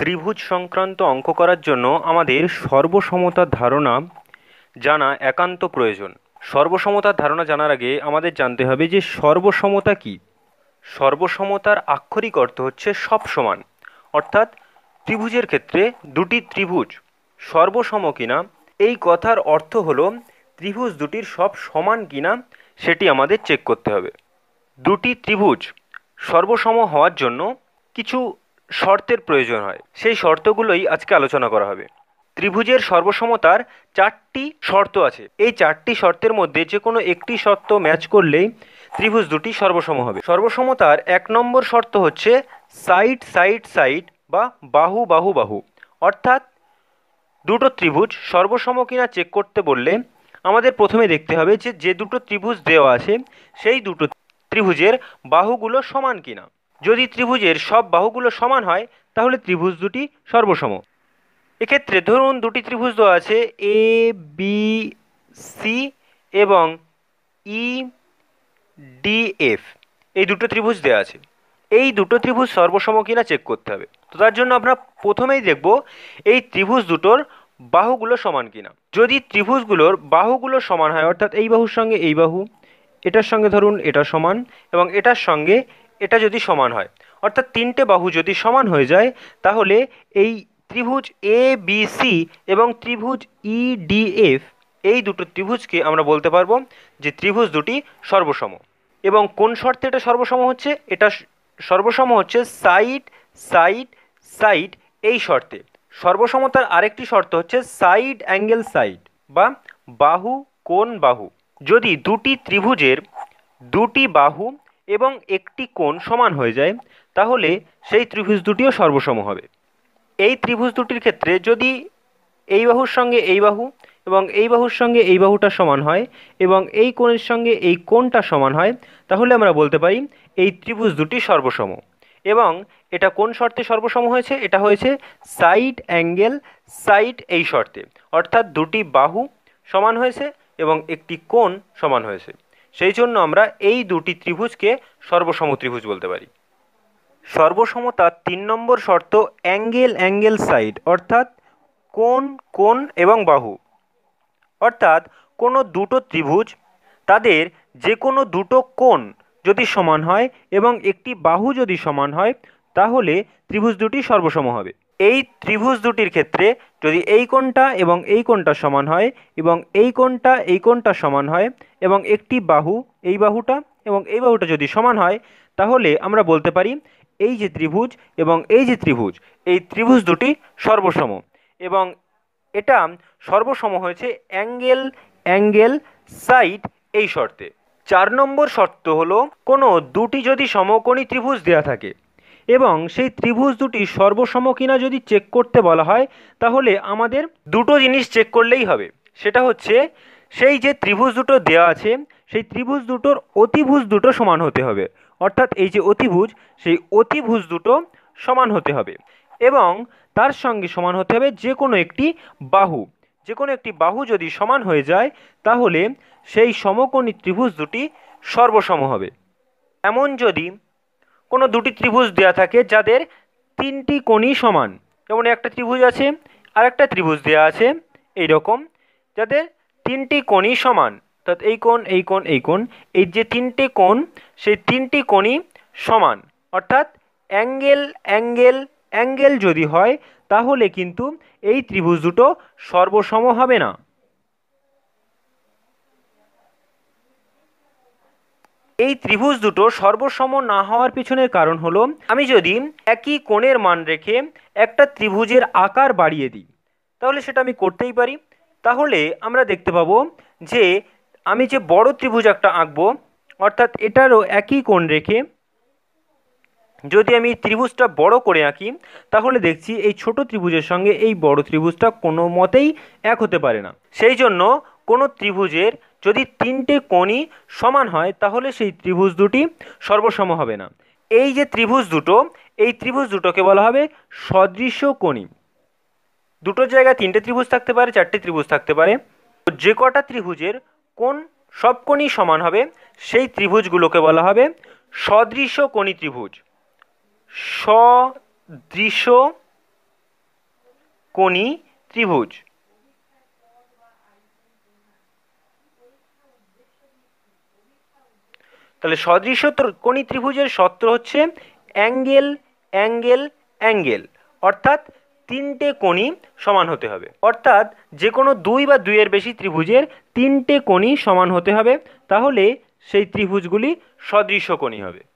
ত্রিভুজ সংক্রান্ত অঙ্ক করার জন্য আমাদের সর্বসমতার ধারণা জানা একান্ত প্রয়োজন সর্বসমতার ধারণা জানার আগে আমাদের জানতে হবে যে সর্বসমতা কি সর্বসমতার আক্ষরিক অর্থ হচ্ছে সব সমান অর্থাৎ ত্রিভুজের ক্ষেত্রে দুটি ত্রিভুজ সর্বসম কিনা এই কথার অর্থ হলো ত্রিভুজ দুটির সব সমান কিনা সেটি আমাদের চেক করতে হবে দুটি ত্রিভুজ সর্বসম হওয়ার জন্য কিছু শর্তের প্রয়োজন হয় সেই শর্তগুলোই আজকে আলোচনা করা হবে ত্রিভুজের সর্বসমতার চারটি শর্ত আছে এই চারটি শর্তের মধ্যে যে কোনো একটি শর্ত ম্যাচ করলেই ত্রিভুজ দুটি সর্বসম হবে সর্বসমতার এক নম্বর শর্ত হচ্ছে সাইড সাইড সাইড বা বাহু বাহু বাহু অর্থাৎ দুটো ত্রিভুজ সর্বসম কিনা চেক করতে বললে আমাদের প্রথমে দেখতে হবে যে যে দুটো ত্রিভুজ দেওয়া আছে সেই দুটো ত্রিভুজের বাহুগুলো সমান কিনা যদি ত্রিভুজের সব বাহুগুলো সমান হয় তাহলে ত্রিভুজ দুটি সর্বসম এক্ষেত্রে ধরুন দুটি ত্রিভুজ দেওয়া আছে এ বি সি এবং ই ডি এফ এই দুটো ত্রিভুজ দেওয়া আছে এই দুটো ত্রিভুজ সর্বসম কিনা চেক করতে হবে তো তার জন্য আমরা প্রথমেই দেখব এই ত্রিভুজ দুটোর বাহুগুলো সমান কিনা যদি ত্রিভুজগুলোর বাহুগুলো সমান হয় অর্থাৎ এই বাহুর সঙ্গে এই বাহু এটার সঙ্গে ধরুন এটা সমান এবং এটার সঙ্গে এটা যদি সমান হয় অর্থাৎ তিনটে বাহু যদি সমান হয়ে যায় তাহলে এই ত্রিভুজ এ বি সি এবং ত্রিভুজ ই ডি এফ এই দুটো ত্রিভুজকে আমরা বলতে পারবো যে ত্রিভুজ দুটি সর্বসম এবং কোন শর্তে এটা সর্বসম হচ্ছে এটা সর্বসম হচ্ছে সাইড সাইড সাইড এই শর্তে সর্বসমতার আরেকটি শর্ত হচ্ছে সাইড অ্যাঙ্গেল সাইড বা বাহু কোন বাহু যদি দুটি ত্রিভুজের দুটি বাহু এবং একটি কোণ সমান হয়ে যায় তাহলে সেই ত্রিভুজ দুটিও সর্বসম হবে এই ত্রিভুজ দুটির ক্ষেত্রে যদি এই বাহুর সঙ্গে এই বাহু এবং এই বাহুর সঙ্গে এই বাহুটা সমান হয় এবং এই কোণের সঙ্গে এই কোণটা সমান হয় তাহলে আমরা বলতে পারি এই ত্রিভুজ দুটি সর্বসম এবং এটা কোন শর্তে সর্বসম হয়েছে এটা হয়েছে সাইড অ্যাঙ্গেল সাইড এই শর্তে অর্থাৎ দুটি বাহু সমান হয়েছে এবং একটি কোণ সমান হয়েছে সেই জন্য আমরা এই দুটি ত্রিভুজকে সর্বসম ত্রিভুজ বলতে পারি সর্বসমতার তিন নম্বর শর্ত অ্যাঙ্গেল অ্যাঙ্গেল সাইড অর্থাৎ কোন কোন এবং বাহু অর্থাৎ কোনো দুটো ত্রিভুজ তাদের যে কোনো দুটো কোণ যদি সমান হয় এবং একটি বাহু যদি সমান হয় তাহলে ত্রিভুজ দুটি সর্বসম হবে এই ত্রিভুজ দুটির ক্ষেত্রে যদি এই কোণটা এবং এই কোণটা সমান হয় এবং এই কোণটা এই কোণটা সমান হয় এবং একটি বাহু এই বাহুটা এবং এই বাহুটা যদি সমান হয় তাহলে আমরা বলতে পারি এই যে ত্রিভুজ এবং এই যে ত্রিভুজ এই ত্রিভুজ দুটি সর্বসম এবং এটা সর্বসম হয়েছে অ্যাঙ্গেল অ্যাঙ্গেল সাইড এই শর্তে চার নম্বর শর্ত হলো কোনো দুটি যদি সমকোণী ত্রিভুজ দেয়া থাকে এবং সেই ত্রিভুজ দুটি সর্বসম কিনা যদি চেক করতে বলা হয় তাহলে আমাদের দুটো জিনিস চেক করলেই হবে সেটা হচ্ছে সেই যে ত্রিভুজ দুটো দেওয়া আছে সেই ত্রিভুজ দুটোর অতিভুজ দুটো সমান হতে হবে অর্থাৎ এই যে অতিভুজ সেই অতিভুজ দুটো সমান হতে হবে এবং তার সঙ্গে সমান হতে হবে যে কোনো একটি বাহু যে কোনো একটি বাহু যদি সমান হয়ে যায় তাহলে সেই সমকোণী ত্রিভুজ দুটি সর্বসম হবে এমন যদি কোনো দুটি ত্রিভুজ দেয়া থাকে যাদের তিনটি কোণই সমান যেমন একটা ত্রিভুজ আছে আর একটা ত্রিভুজ দেয়া আছে এই রকম যাদের তিনটি কোণই সমান অর্থাৎ এই কোণ এই কোণ এই কোণ এই যে তিনটি কোণ সেই তিনটি কোণই সমান অর্থাৎ অ্যাঙ্গেল অ্যাঙ্গেল অ্যাঙ্গেল যদি হয় তাহলে কিন্তু এই ত্রিভুজ দুটো সর্বসম হবে না এই ত্রিভুজ দুটো সর্বসম না হওয়ার পিছনের কারণ হলো আমি যদি একই কোণের মান রেখে একটা ত্রিভুজের আকার বাড়িয়ে দিই তাহলে সেটা আমি করতেই পারি তাহলে আমরা দেখতে পাবো যে আমি যে বড় ত্রিভুজ একটা আঁকবো অর্থাৎ এটারও একই কোণ রেখে যদি আমি ত্রিভুজটা বড় করে আঁকি তাহলে দেখছি এই ছোট ত্রিভুজের সঙ্গে এই বড় ত্রিভুজটা কোনো মতেই এক হতে পারে না সেই জন্য কোনো ত্রিভুজের যদি তিনটে কোণই সমান হয় তাহলে সেই ত্রিভুজ দুটি সর্বসম হবে না এই যে ত্রিভুজ দুটো এই ত্রিভুজ দুটোকে বলা হবে সদৃশ্য কোণী দুটো জায়গায় তিনটে ত্রিভুজ থাকতে পারে চারটে ত্রিভুজ থাকতে পারে যে কটা ত্রিভুজের কোন সব কোণই সমান হবে সেই ত্রিভুজগুলোকে বলা হবে সদৃশ্য কোণী ত্রিভুজ সদৃশ কোণী ত্রিভুজ তাহলে সদৃশ কোণী ত্রিভুজের সত্র হচ্ছে অ্যাঙ্গেল অ্যাঙ্গেল অ্যাঙ্গেল অর্থাৎ তিনটে কোণই সমান হতে হবে অর্থাৎ যে কোনো দুই বা দুইয়ের বেশি ত্রিভুজের তিনটে কোণই সমান হতে হবে তাহলে সেই ত্রিভুজগুলি সদৃশ কোণী হবে